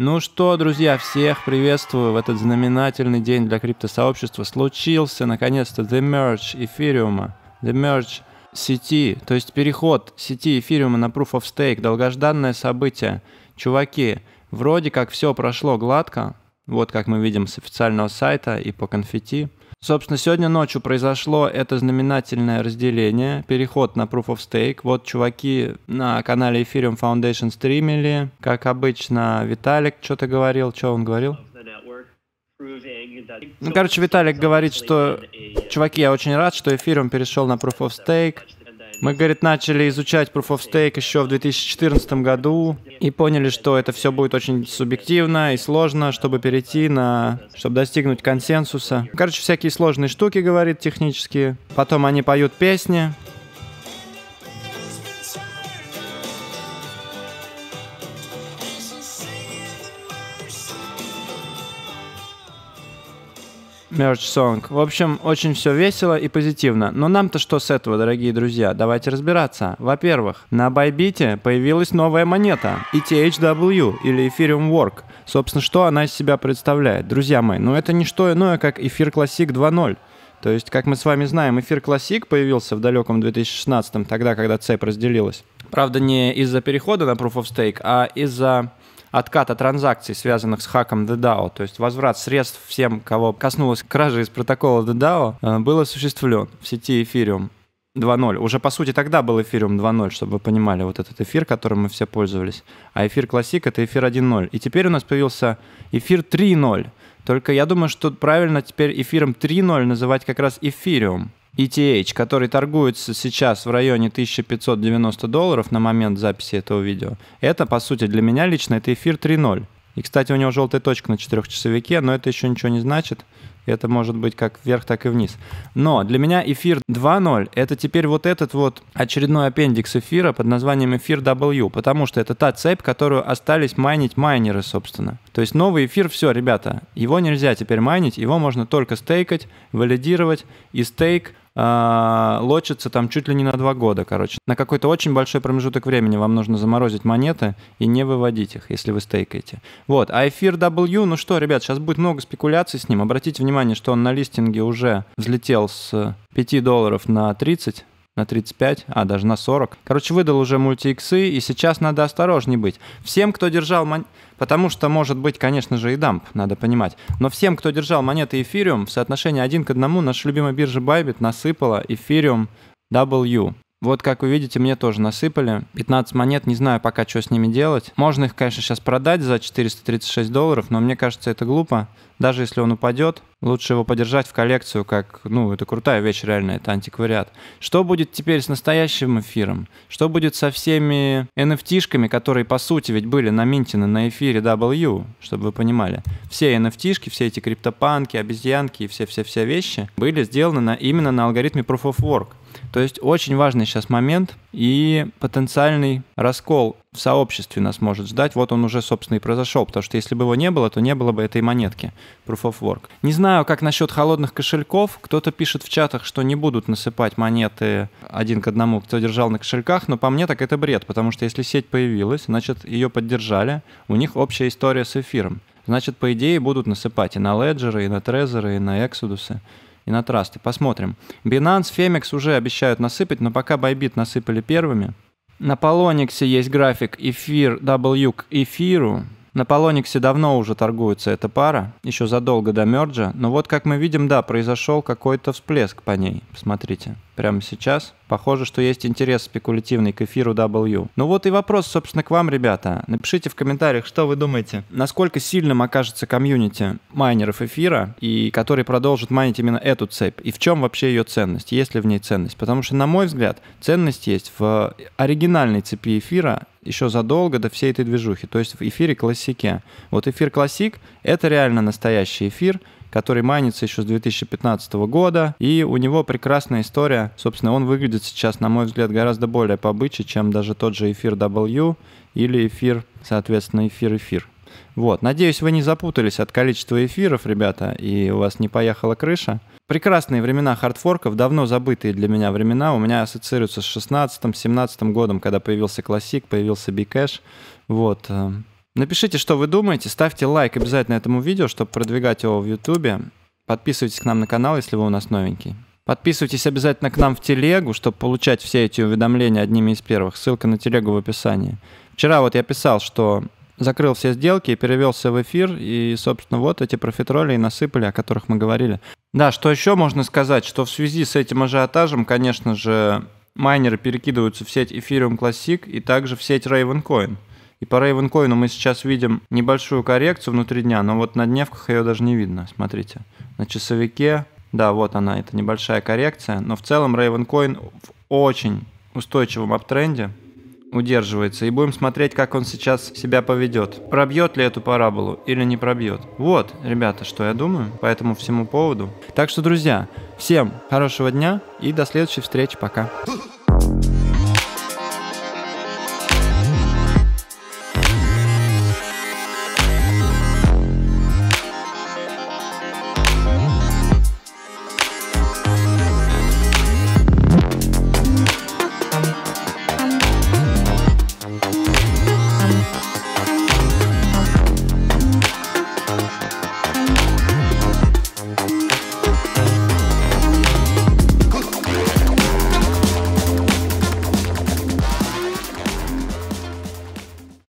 Ну что, друзья, всех приветствую в этот знаменательный день для криптосообщества. Случился, наконец-то, The Merge эфириума. The Merge сети, то есть переход сети эфириума на Proof of Stake, долгожданное событие. Чуваки, вроде как все прошло гладко, вот как мы видим с официального сайта и по конфетти. Собственно, сегодня ночью произошло это знаменательное разделение, переход на Proof of Stake. Вот чуваки на канале Ethereum Foundation стримили. Как обычно, Виталик что-то говорил. Что он говорил? Ну, короче, Виталик говорит, что, чуваки, я очень рад, что Ethereum перешел на Proof of Stake. Мы, говорит, начали изучать Proof of Stake еще в 2014 году и поняли, что это все будет очень субъективно и сложно, чтобы перейти на... чтобы достигнуть консенсуса. Короче, всякие сложные штуки, говорит, технические. Потом они поют песни, Merge Song. В общем, очень все весело и позитивно. Но нам-то что с этого, дорогие друзья? Давайте разбираться. Во-первых, на Байбите появилась новая монета ETHW или Ethereum Work. Собственно, что она из себя представляет? Друзья мои, ну это не что иное, как эфир Classic 2.0. То есть, как мы с вами знаем, эфир Classic появился в далеком 2016-м, тогда, когда цепь разделилась. Правда, не из-за перехода на Proof of Stake, а из-за отката транзакций, связанных с хаком DDAO, то есть возврат средств всем, кого коснулась кражи из протокола DDAO, э, был осуществлен в сети Ethereum. 2.0. Уже, по сути, тогда был эфириум 2.0, чтобы вы понимали, вот этот эфир, которым мы все пользовались. А эфир классик — это эфир 1.0. И теперь у нас появился эфир 3.0. Только я думаю, что правильно теперь эфиром 3.0 называть как раз эфириум. ETH, который торгуется сейчас в районе 1590 долларов на момент записи этого видео, это, по сути, для меня лично это эфир 3.0. И, кстати, у него желтая точка на четырехчасовике, но это еще ничего не значит. Это может быть как вверх, так и вниз. Но для меня эфир 2.0 — это теперь вот этот вот очередной аппендикс эфира под названием эфир W, потому что это та цепь, которую остались майнить майнеры, собственно. То есть новый эфир — все, ребята, его нельзя теперь майнить, его можно только стейкать, валидировать, и стейк э, лочится там чуть ли не на два года, короче. На какой-то очень большой промежуток времени вам нужно заморозить монеты и не выводить их, если вы стейкаете. Вот, а эфир W, ну что, ребят, сейчас будет много спекуляций с ним. Обратите внимание, что он на листинге уже взлетел с 5 долларов на 30 на 35, а даже на 40. Короче, выдал уже мультиксы и сейчас надо осторожней быть. Всем, кто держал мон... Потому что может быть, конечно же, и дамп, надо понимать. Но всем, кто держал монеты эфириум, в соотношении один к одному наша любимая биржа Bybit насыпала эфириум W. Вот, как вы видите, мне тоже насыпали. 15 монет, не знаю пока, что с ними делать. Можно их, конечно, сейчас продать за 436 долларов, но мне кажется, это глупо. Даже если он упадет, лучше его подержать в коллекцию, как, ну, это крутая вещь реально, это антиквариат. Что будет теперь с настоящим эфиром? Что будет со всеми NFT-шками, которые, по сути, ведь были наминтены на эфире W, чтобы вы понимали. Все NFT-шки, все эти криптопанки, обезьянки и все-все-все вещи были сделаны на, именно на алгоритме Proof of Work. То есть очень важный сейчас момент и потенциальный раскол в сообществе нас может ждать. Вот он уже, собственно, и произошел, потому что если бы его не было, то не было бы этой монетки Proof of Work. Не знаю, как насчет холодных кошельков. Кто-то пишет в чатах, что не будут насыпать монеты один к одному, кто держал на кошельках, но по мне так это бред, потому что если сеть появилась, значит, ее поддержали, у них общая история с эфиром. Значит, по идее, будут насыпать и на леджеры, и на трезеры, и на эксудусы и на трасты. Посмотрим. Binance, Femex уже обещают насыпать, но пока Bybit насыпали первыми. На Polonix есть график эфир W к эфиру. На Полониксе давно уже торгуется эта пара, еще задолго до мерджа, но вот как мы видим, да, произошел какой-то всплеск по ней. Посмотрите, прямо сейчас. Похоже, что есть интерес спекулятивный к эфиру W. Ну вот и вопрос, собственно, к вам, ребята. Напишите в комментариях, что вы думаете. Насколько сильным окажется комьюнити майнеров эфира, и который продолжит майнить именно эту цепь? И в чем вообще ее ценность? Есть ли в ней ценность? Потому что, на мой взгляд, ценность есть в оригинальной цепи эфира, еще задолго до всей этой движухи, то есть в эфире классике. Вот эфир классик — это реально настоящий эфир, который майнится еще с 2015 года, и у него прекрасная история. Собственно, он выглядит сейчас, на мой взгляд, гораздо более побыче, чем даже тот же эфир W или эфир, соответственно, эфир-эфир. Вот. Надеюсь, вы не запутались от количества эфиров, ребята, и у вас не поехала крыша. Прекрасные времена хардфорков, давно забытые для меня времена, у меня ассоциируются с 16-17 годом, когда появился классик, появился Bcash. Вот. Напишите, что вы думаете, ставьте лайк обязательно этому видео, чтобы продвигать его в Ютубе. Подписывайтесь к нам на канал, если вы у нас новенький. Подписывайтесь обязательно к нам в телегу, чтобы получать все эти уведомления одними из первых. Ссылка на телегу в описании. Вчера вот я писал, что закрыл все сделки и перевелся в эфир. И, собственно, вот эти профитроли и насыпали, о которых мы говорили. Да, что еще можно сказать, что в связи с этим ажиотажем, конечно же, майнеры перекидываются в сеть Ethereum Classic и также в сеть Ravencoin. И по Ravencoin мы сейчас видим небольшую коррекцию внутри дня, но вот на дневках ее даже не видно. Смотрите, на часовике, да, вот она, это небольшая коррекция, но в целом Ravencoin в очень устойчивом аптренде, удерживается, и будем смотреть, как он сейчас себя поведет. Пробьет ли эту параболу или не пробьет. Вот, ребята, что я думаю по этому всему поводу. Так что, друзья, всем хорошего дня и до следующей встречи. Пока.